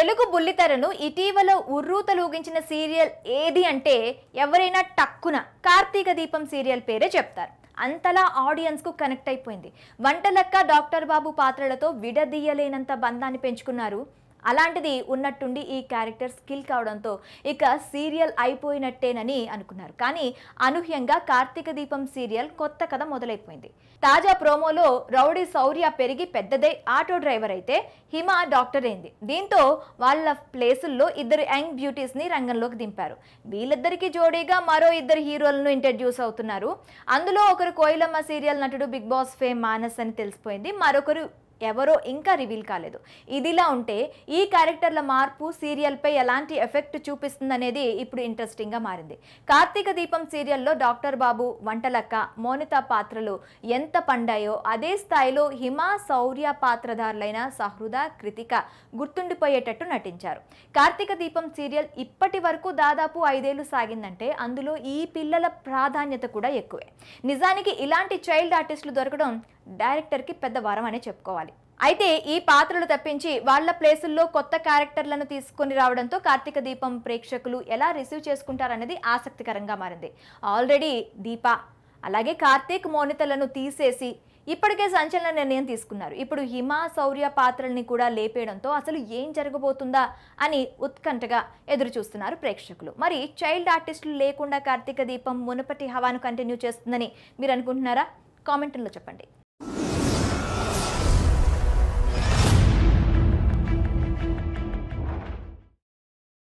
తెలుగు బుల్లితెరను ఇటీవల ఉర్రూతలూగించిన సీరియల్ ఏది అంటే ఎవరైనా టక్కున కార్తీక దీపం సీరియల్ పేరే చెప్తారు అంతలా ఆడియన్స్కు కనెక్ట్ అయిపోయింది వంటలక్క డాక్టర్ బాబు పాత్రలతో విడదీయలేనంత బంధాన్ని పెంచుకున్నారు అలాంటిది ఉన్నట్టుండి ఈ క్యారెక్టర్ స్కిల్ కావడంతో ఇక సీరియల్ అయిపోయినట్టేనని అనుకున్నారు కానీ అనూహ్యంగా కార్తీక దీపం సీరియల్ కొత్త కథ మొదలైపోయింది తాజా ప్రోమోలో రౌడీ శౌర్య పెరిగి పెద్దదే ఆటో డ్రైవర్ అయితే హిమ డాక్టర్ అయింది దీంతో వాళ్ళ ప్లేసుల్లో ఇద్దరు యంగ్ బ్యూటీస్ని రంగంలోకి దింపారు వీళ్ళిద్దరికీ జోడీగా మరో ఇద్దరు హీరోలను ఇంట్రడ్యూస్ అవుతున్నారు అందులో ఒకరు కోయిలమ్మ సీరియల్ నటుడు బిగ్ బాస్ ఫేమ్ మానస్ అని తెలిసిపోయింది మరొకరు ఎవరో ఇంకా రివీల్ కాలేదు ఇదిలా ఉంటే ఈ క్యారెక్టర్ల మార్పు సీరియల్పై ఎలాంటి ఎఫెక్ట్ చూపిస్తుందనేది ఇప్పుడు ఇంట్రెస్టింగ్గా మారింది కార్తీక దీపం సీరియల్లో డాక్టర్ బాబు వంటలక్క మోనిత పాత్రలు ఎంత పండాయో అదే స్థాయిలో హిమ శౌర్య పాత్రధారులైన సహృద కృతిక గుర్తుండిపోయేటట్టు నటించారు కార్తీక దీపం సీరియల్ ఇప్పటి వరకు దాదాపు ఐదేళ్లు సాగిందంటే అందులో ఈ పిల్లల ప్రాధాన్యత కూడా ఎక్కువే నిజానికి ఇలాంటి చైల్డ్ ఆర్టిస్టులు దొరకడం డైరెక్టర్కి పెద్ద వరం అనే చెప్పుకోవాలి అయితే ఈ పాత్రలు తప్పించి వాళ్ల ప్లేసుల్లో కొత్త క్యారెక్టర్లను తీసుకుని రావడంతో కార్తీక దీపం ప్రేక్షకులు ఎలా రిసీవ్ చేసుకుంటారనేది ఆసక్తికరంగా మారింది ఆల్రెడీ దీప అలాగే కార్తీక్ మోనితలను తీసేసి ఇప్పటికే సంచలన నిర్ణయం తీసుకున్నారు ఇప్పుడు హిమా శౌర్య పాత్రల్ని కూడా లేపేయడంతో అసలు ఏం జరగబోతుందా అని ఉత్కంఠగా ఎదురు చూస్తున్నారు ప్రేక్షకులు మరి చైల్డ్ ఆర్టిస్టులు లేకుండా కార్తీక దీపం మునుపటి హవాను కంటిన్యూ చేస్తుందని మీరు అనుకుంటున్నారా కామెంట్లో చెప్పండి